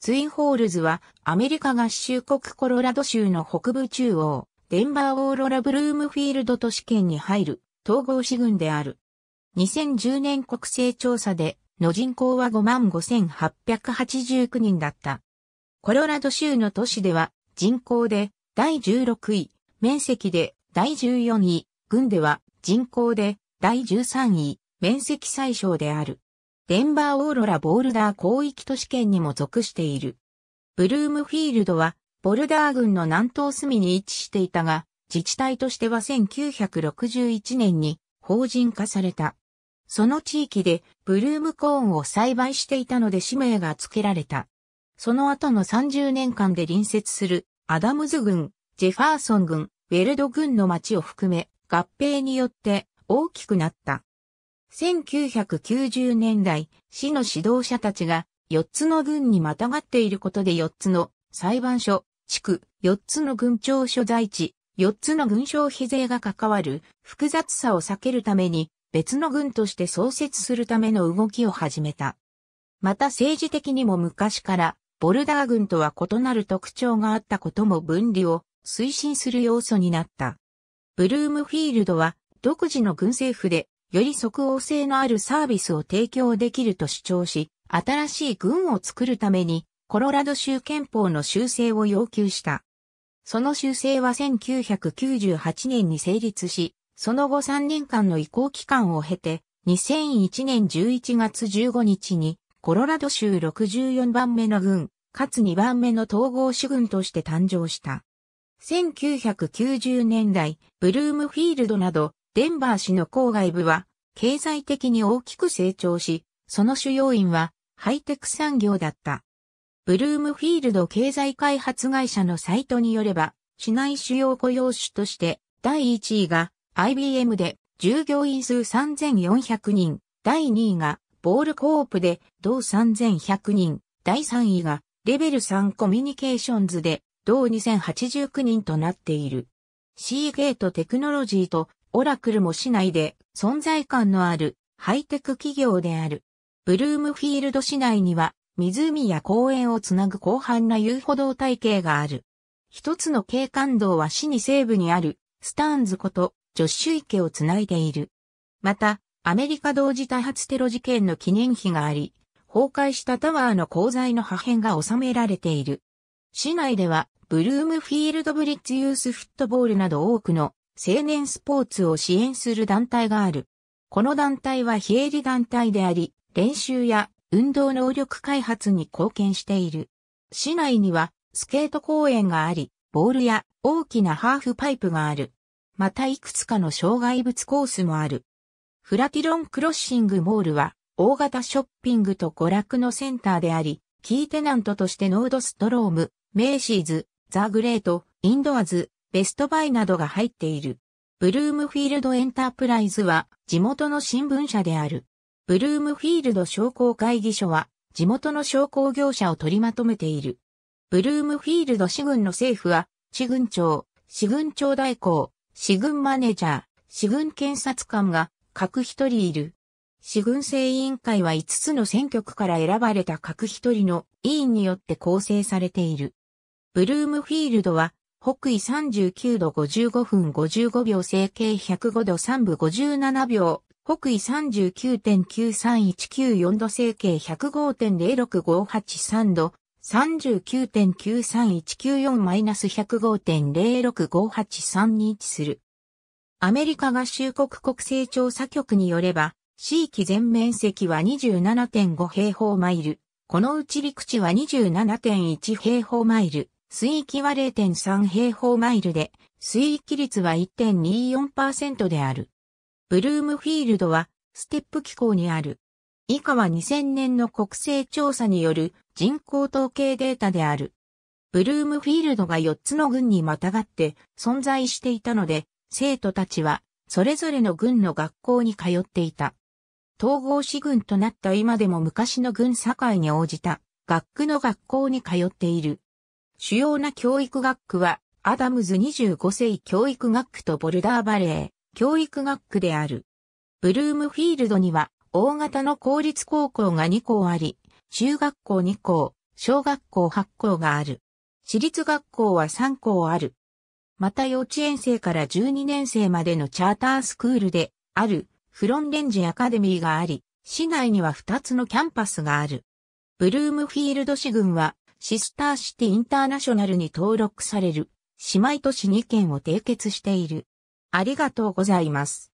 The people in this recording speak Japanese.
ツインホールズはアメリカ合衆国コロラド州の北部中央、デンバーオーロラブルームフィールド都市圏に入る統合市郡である。2010年国勢調査での人口は55,889人だった。コロラド州の都市では人口で第16位、面積で第14位、郡では人口で第13位、面積最小である。デンバーオーロラボールダー広域都市圏にも属している。ブルームフィールドは、ボルダー郡の南東隅に位置していたが、自治体としては1961年に法人化された。その地域でブルームコーンを栽培していたので氏名が付けられた。その後の30年間で隣接するアダムズ郡、ジェファーソン郡、ウェルド郡の町を含め合併によって大きくなった。1990年代、市の指導者たちが4つの軍にまたがっていることで4つの裁判所、地区、4つの軍庁所在地、4つの軍消費税が関わる複雑さを避けるために別の軍として創設するための動きを始めた。また政治的にも昔からボルダー軍とは異なる特徴があったことも分離を推進する要素になった。ブルームフィールドは独自の軍政府でより即応性のあるサービスを提供できると主張し、新しい軍を作るために、コロラド州憲法の修正を要求した。その修正は1998年に成立し、その後3年間の移行期間を経て、2001年11月15日に、コロラド州64番目の軍、かつ2番目の統合主軍として誕生した。1990年代、ブルームフィールドなど、デンバー市の郊外部は、経済的に大きく成長し、その主要因は、ハイテク産業だった。ブルームフィールド経済開発会社のサイトによれば、市内主要雇用種として、第1位が IBM で従業員数3400人、第2位がボールコープで同3100人、第3位がレベル3コミュニケーションズで同2089人となっている。シーゲートテクノロジーとオラクルも市内で存在感のあるハイテク企業である。ブルームフィールド市内には湖や公園をつなぐ広範な遊歩道体系がある。一つの景観道は市に西部にあるスターンズことジョッシュ池をつないでいる。また、アメリカ同時多発テロ事件の記念碑があり、崩壊したタワーの鉱材の破片が収められている。市内では、ブルームフィールドブリッジユースフットボールなど多くの青年スポーツを支援する団体がある。この団体は非営利団体であり、練習や運動能力開発に貢献している。市内にはスケート公園があり、ボールや大きなハーフパイプがある。またいくつかの障害物コースもある。フラティロンクロッシングモールは大型ショッピングと娯楽のセンターであり、キーテナントとしてノードストローム、メイシーズ、ザ・グレート、インドアズ、ベストバイなどが入っている。ブルームフィールドエンタープライズは地元の新聞社である。ブルームフィールド商工会議所は地元の商工業者を取りまとめている。ブルームフィールド市軍の政府は、市軍長、市軍長代行、市軍マネージャー、市軍検察官が各一人いる。市軍政委員会は5つの選挙区から選ばれた各一人の委員によって構成されている。ブルームフィールドは北緯39度55分55秒整形105度3分57秒、北緯39.93194度整形105.06583度、39.93194-105.06583に位置する。アメリカ合衆国国勢調査局によれば、地域全面積は27.5平方マイル。このうち陸地は27.1平方マイル。水域は0.3平方マイルで、水域率は1.24%である。ブルームフィールドは、ステップ機構にある。以下は2000年の国勢調査による人口統計データである。ブルームフィールドが4つの軍にまたがって存在していたので、生徒たちは、それぞれの軍の学校に通っていた。統合士軍となった今でも昔の軍境に応じた、学区の学校に通っている。主要な教育学区は、アダムズ25世教育学区とボルダーバレー教育学区である。ブルームフィールドには、大型の公立高校が2校あり、中学校2校、小学校8校がある。私立学校は3校ある。また幼稚園生から12年生までのチャータースクールであるフロンレンジアカデミーがあり、市内には2つのキャンパスがある。ブルームフィールド市郡はシスターシティインターナショナルに登録される姉妹都市2県を締結している。ありがとうございます。